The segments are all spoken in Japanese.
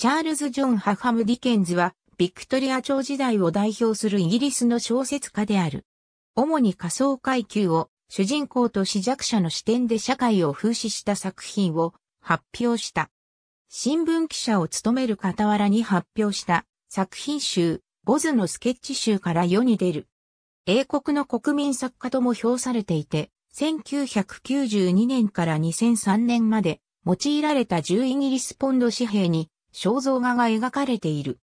チャールズ・ジョン・ハハム・ディケンズは、ビクトリア朝時代を代表するイギリスの小説家である。主に仮想階級を主人公と死弱者の視点で社会を風刺した作品を発表した。新聞記者を務める傍らに発表した作品集、ボズのスケッチ集から世に出る。英国の国民作家とも評されていて、1992年から2003年まで用いられた10イギリスポンド紙幣に肖像画が描かれている。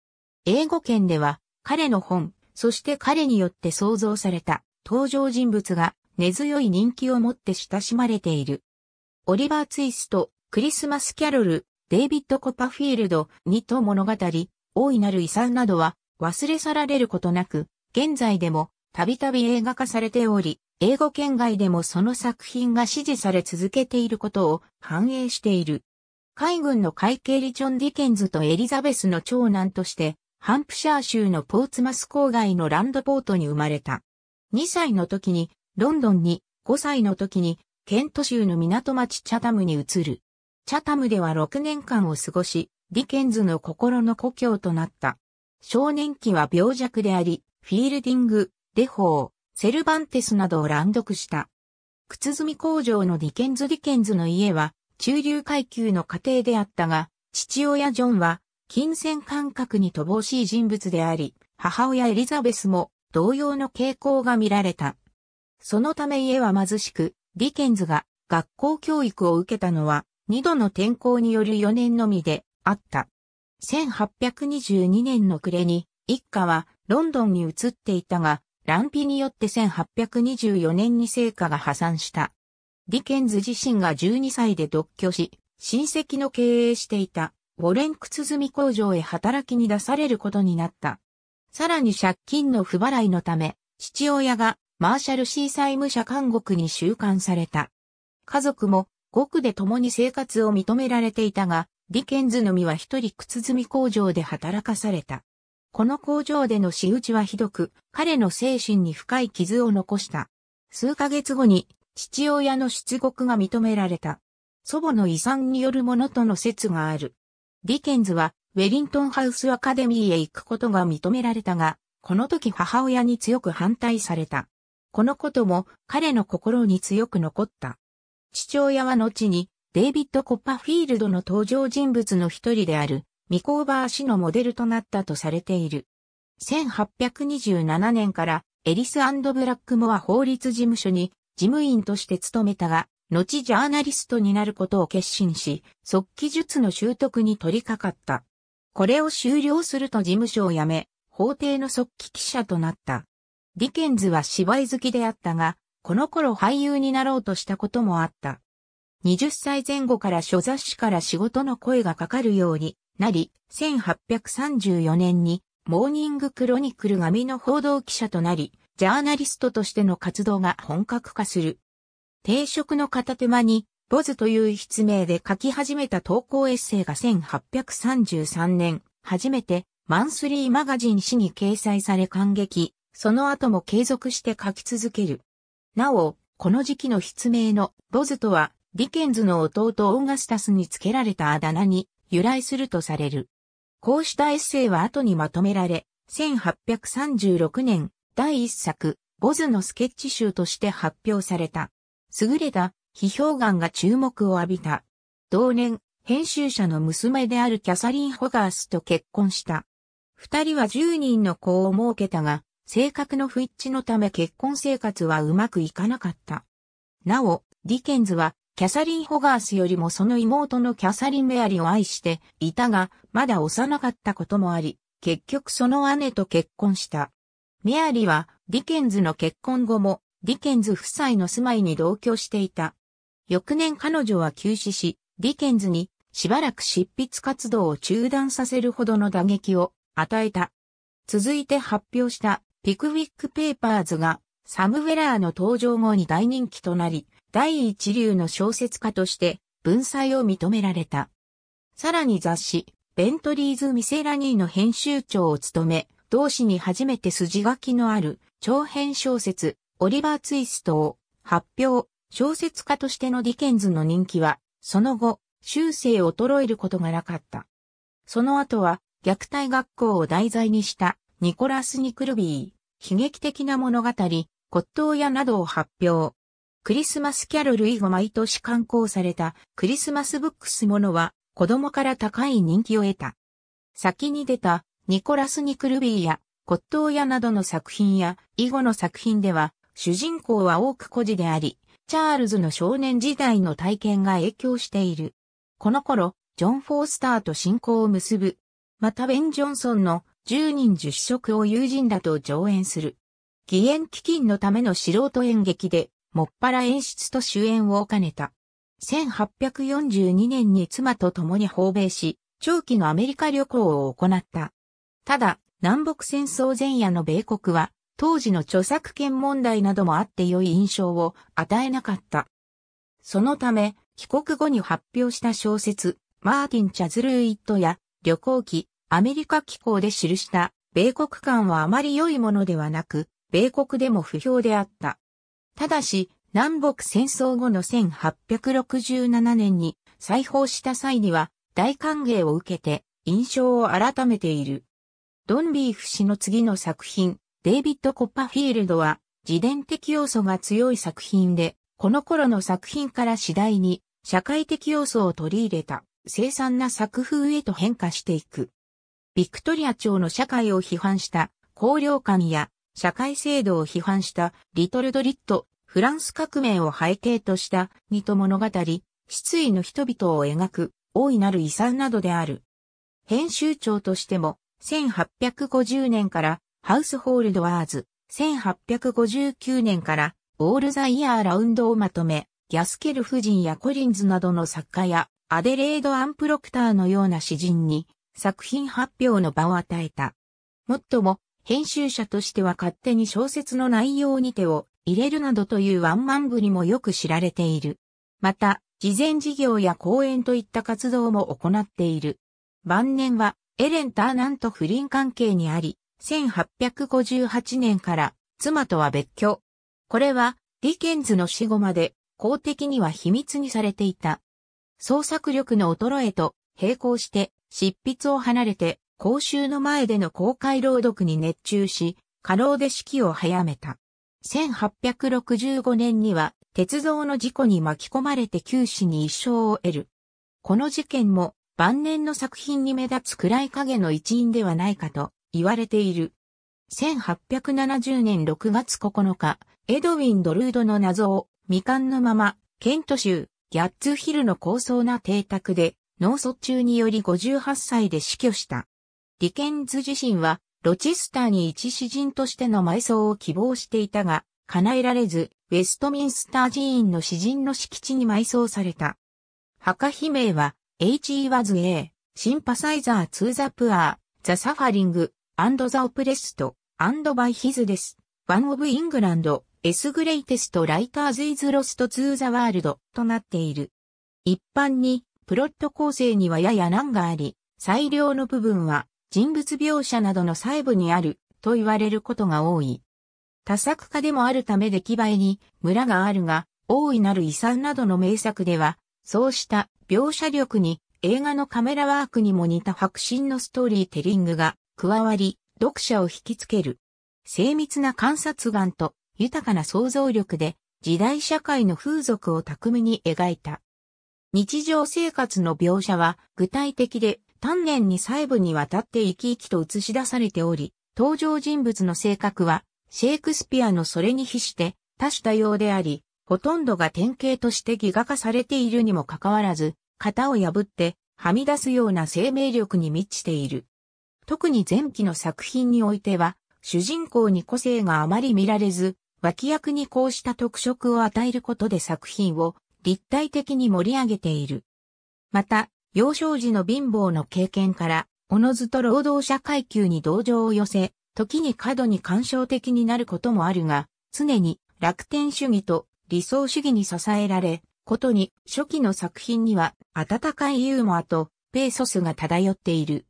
英語圏では彼の本、そして彼によって創造された登場人物が根強い人気を持って親しまれている。オリバー・ツイスト、クリスマス・キャロル、デイビッド・コパフィールド、にと物語、大いなる遺産などは忘れ去られることなく、現在でもたびたび映画化されており、英語圏外でもその作品が支持され続けていることを反映している。海軍の会計リチョン・ディケンズとエリザベスの長男として、ハンプシャー州のポーツマス郊外のランドポートに生まれた。2歳の時に、ロンドンに、5歳の時に、ケント州の港町チャタムに移る。チャタムでは6年間を過ごし、ディケンズの心の故郷となった。少年期は病弱であり、フィールディング、デホー、セルバンテスなどを乱読した。靴積み工場のディケンズ・ディケンズの家は、中流階級の家庭であったが、父親ジョンは、金銭感覚に乏しい人物であり、母親エリザベスも同様の傾向が見られた。そのため家は貧しく、ディケンズが学校教育を受けたのは、二度の転校による4年のみであった。1822年の暮れに、一家はロンドンに移っていたが、乱費によって1824年に成果が破産した。ディケンズ自身が12歳で独居し、親戚の経営していたウォレン積み工場へ働きに出されることになった。さらに借金の不払いのため、父親がマーシャルシー債務者監獄に収監された。家族も獄で共に生活を認められていたが、ディケンズのみは一人靴積み工場で働かされた。この工場での仕打ちはひどく、彼の精神に深い傷を残した。数ヶ月後に父親の出国が認められた。祖母の遺産によるものとの説がある。ディケンズは、ウェリントンハウスアカデミーへ行くことが認められたが、この時母親に強く反対された。このことも彼の心に強く残った。父親は後に、デイビッド・コッパフィールドの登場人物の一人である、ミコーバー氏のモデルとなったとされている。1827年からエリス・ブラックモア法律事務所に事務員として務めたが、後ジャーナリストになることを決心し、即帰術の習得に取り掛かった。これを終了すると事務所を辞め、法廷の即帰記者となった。ディケンズは芝居好きであったが、この頃俳優になろうとしたこともあった。20歳前後から諸雑誌から仕事の声がかかるようになり、1834年にモーニングクロニクル紙の報道記者となり、ジャーナリストとしての活動が本格化する。定職の片手間に、ボズという筆名で書き始めた投稿エッセイが1833年、初めてマンスリーマガジン誌に掲載され感激、その後も継続して書き続ける。なお、この時期の筆名のボズとは、ディケンズの弟オーガスタスに付けられたあだ名に由来するとされる。こうしたエッセイは後にまとめられ、1836年第一作、ボズのスケッチ集として発表された。優れた批評眼が注目を浴びた。同年、編集者の娘であるキャサリン・ホガースと結婚した。二人は十人の子を設けたが、性格の不一致のため結婚生活はうまくいかなかった。なお、ディケンズは、キャサリン・ホガースよりもその妹のキャサリン・メアリを愛していたが、まだ幼かったこともあり、結局その姉と結婚した。メアリはディケンズの結婚後もディケンズ夫妻の住まいに同居していた。翌年彼女は急死し、ディケンズにしばらく執筆活動を中断させるほどの打撃を与えた。続いて発表したピクウィックペーパーズがサム・ウェラーの登場後に大人気となり、第一流の小説家として文才を認められた。さらに雑誌、ベントリーズ・ミセラニーの編集長を務め、同誌に初めて筋書きのある長編小説、オリバー・ツイストを発表、小説家としてのディケンズの人気は、その後、終生衰えることがなかった。その後は、虐待学校を題材にしたニコラス・ニクルビー、悲劇的な物語、骨董屋などを発表。クリスマスキャロル以後毎年刊行されたクリスマスブックスものは子供から高い人気を得た。先に出たニコラス・ニクルビーや骨董屋などの作品や以後の作品では主人公は多く孤児であり、チャールズの少年時代の体験が影響している。この頃、ジョン・フォースターと親交を結ぶ。またベン・ジョンソンの十人十色を友人だと上演する。義援基金のための素人演劇で、もっぱら演出と主演を兼ねた。1842年に妻と共に訪米し、長期のアメリカ旅行を行った。ただ、南北戦争前夜の米国は、当時の著作権問題などもあって良い印象を与えなかった。そのため、帰国後に発表した小説、マーティン・チャズルーイットや、旅行記、アメリカ機構で記した、米国間はあまり良いものではなく、米国でも不評であった。ただし、南北戦争後の1867年に再訪した際には、大歓迎を受けて、印象を改めている。ドンビーフ氏の次の作品、デイビッド・コッパフィールドは、自伝的要素が強い作品で、この頃の作品から次第に、社会的要素を取り入れた、生産な作風へと変化していく。ビクトリア朝の社会を批判した、高領官や、社会制度を批判した、リトルドリット、フランス革命を背景とした、ニト物語、失意の人々を描く、大いなる遺産などである。編集長としても、1850年からハウスホールドワーズ、1859年からオールザイヤーラウンドをまとめ、ギャスケル夫人やコリンズなどの作家やアデレード・アンプロクターのような詩人に作品発表の場を与えた。もっとも、編集者としては勝手に小説の内容に手を入れるなどというワンマンぶりもよく知られている。また、事前事業や講演といった活動も行っている。晩年はエレン・ターナンと不倫関係にあり、1858年から妻とは別居。これはディケンズの死後まで公的には秘密にされていた。創作力の衰えと並行して執筆を離れて公衆の前での公開朗読に熱中し、過労で式を早めた。1865年には鉄道の事故に巻き込まれて九死に一生を得る。この事件も晩年の作品に目立つ暗い影の一員ではないかと言われている。1870年6月9日、エドウィン・ドルードの謎を未完のまま、ケント州、ギャッツヒルの高層な邸宅で、脳卒中により58歳で死去した。ディケンズ自身は、ロチスターに一詩人としての埋葬を希望していたが、叶えられず、ウェストミンスター寺院の詩人の敷地に埋葬された。墓碑名は、H.E. was a sympathizer to the poor, the suffering, and the oppressed, and by his death, one of England's greatest writers is lost to the world となっている。一般に、プロット構成にはやや難があり、最良の部分は人物描写などの細部にあると言われることが多い。多作家でもあるため出来栄えに村があるが、大いなる遺産などの名作ではそうした描写力に映画のカメラワークにも似た迫真のストーリーテリングが加わり、読者を引きつける。精密な観察眼と豊かな想像力で時代社会の風俗を巧みに描いた。日常生活の描写は具体的で丹念に細部にわたって生き生きと映し出されており、登場人物の性格はシェイクスピアのそれに比して多種多様であり、ほとんどが典型としてギガ化されているにもかかわらず、型を破ってはみ出すような生命力に満ちている。特に前期の作品においては、主人公に個性があまり見られず、脇役にこうした特色を与えることで作品を立体的に盛り上げている。また、幼少時の貧乏の経験から、おのずと労働者階級に同情を寄せ、時に過度に干渉的になることもあるが、常に楽天主義と理想主義に支えられ、ことに初期の作品には温かいユーモアとペーソスが漂っている。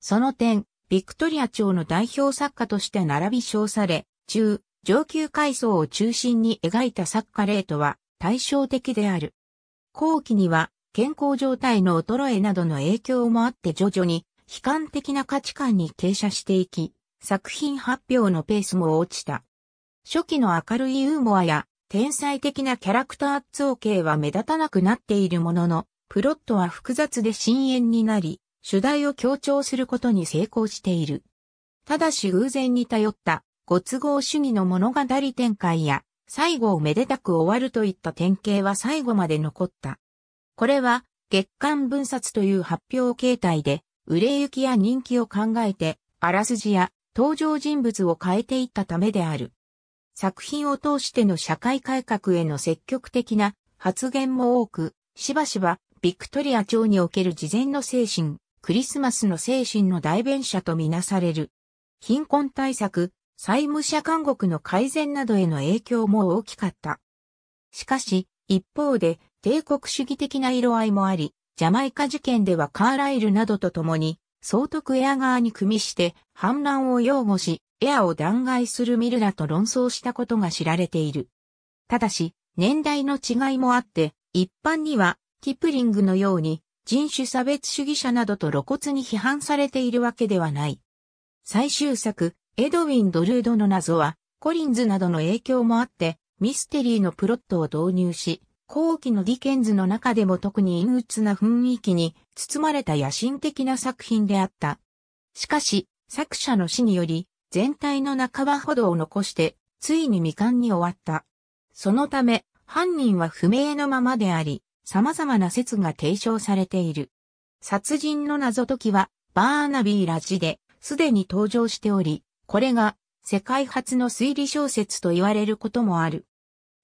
その点、ビクトリア朝の代表作家として並び称され、中、上級階層を中心に描いた作家レートは対照的である。後期には健康状態の衰えなどの影響もあって徐々に悲観的な価値観に傾斜していき、作品発表のペースも落ちた。初期の明るいユーモアや天才的なキャラクター造形は目立たなくなっているものの、プロットは複雑で深淵になり、主題を強調することに成功している。ただし偶然に頼ったご都合主義の物語展開や、最後をめでたく終わるといった典型は最後まで残った。これは月刊分冊という発表形態で、売れ行きや人気を考えて、あらすじや登場人物を変えていったためである。作品を通しての社会改革への積極的な発言も多く、しばしばビクトリア朝における事前の精神、クリスマスの精神の代弁者とみなされる。貧困対策、債務者監獄の改善などへの影響も大きかった。しかし、一方で帝国主義的な色合いもあり、ジャマイカ事件ではカーライルなどと共に、総督エア側に組みして反乱を擁護し、エアを弾劾するミルラと論争したことが知られている。ただし、年代の違いもあって、一般には、キプリングのように、人種差別主義者などと露骨に批判されているわけではない。最終作、エドウィン・ドルードの謎は、コリンズなどの影響もあって、ミステリーのプロットを導入し、後期のディケンズの中でも特に陰鬱な雰囲気に包まれた野心的な作品であった。しかし、作者の死により、全体の半ばほどを残して、ついに未完に終わった。そのため、犯人は不明のままであり、様々な説が提唱されている。殺人の謎解きは、バーナビーラジで、すでに登場しており、これが、世界初の推理小説と言われることもある。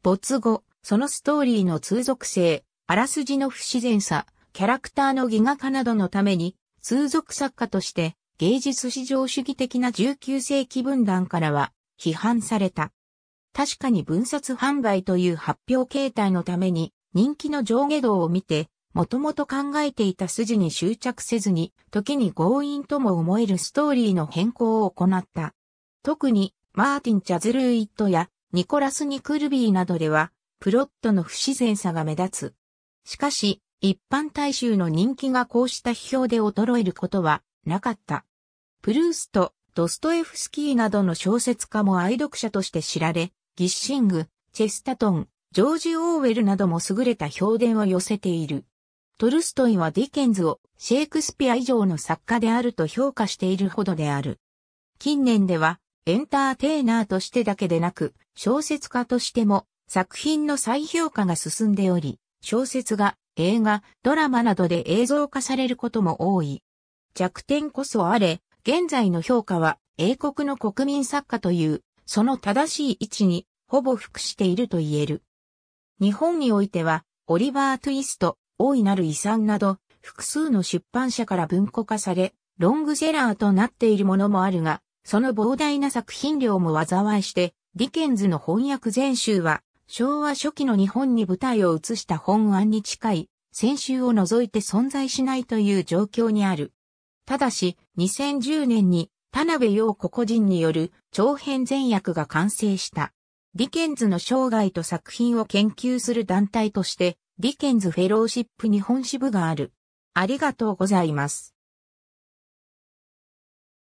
没後、そのストーリーの通俗性、あらすじの不自然さ、キャラクターのギガ化などのために、通俗作家として、芸術至上主義的な19世紀分断からは批判された。確かに分冊販売という発表形態のために人気の上下動を見て、もともと考えていた筋に執着せずに、時に強引とも思えるストーリーの変更を行った。特に、マーティン・チャズルーイットやニコラス・ニクルビーなどでは、プロットの不自然さが目立つ。しかし、一般大衆の人気がこうした批評で衰えることはなかった。プルースト、ドストエフスキーなどの小説家も愛読者として知られ、ギッシング、チェスタトン、ジョージ・オーウェルなども優れた評伝を寄せている。トルストイはディケンズをシェイクスピア以上の作家であると評価しているほどである。近年ではエンターテイナーとしてだけでなく小説家としても作品の再評価が進んでおり、小説が映画、ドラマなどで映像化されることも多い。弱点こそあれ、現在の評価は英国の国民作家という、その正しい位置にほぼ服していると言える。日本においては、オリバー・トゥイスト、大いなる遺産など、複数の出版社から文庫化され、ロングセラーとなっているものもあるが、その膨大な作品量も災いして、ディケンズの翻訳全集は、昭和初期の日本に舞台を移した本案に近い、先週を除いて存在しないという状況にある。ただし、2010年に田辺陽子個人による長編全訳が完成した。ディケンズの生涯と作品を研究する団体として、ディケンズフェローシップ日本支部がある。ありがとうございます。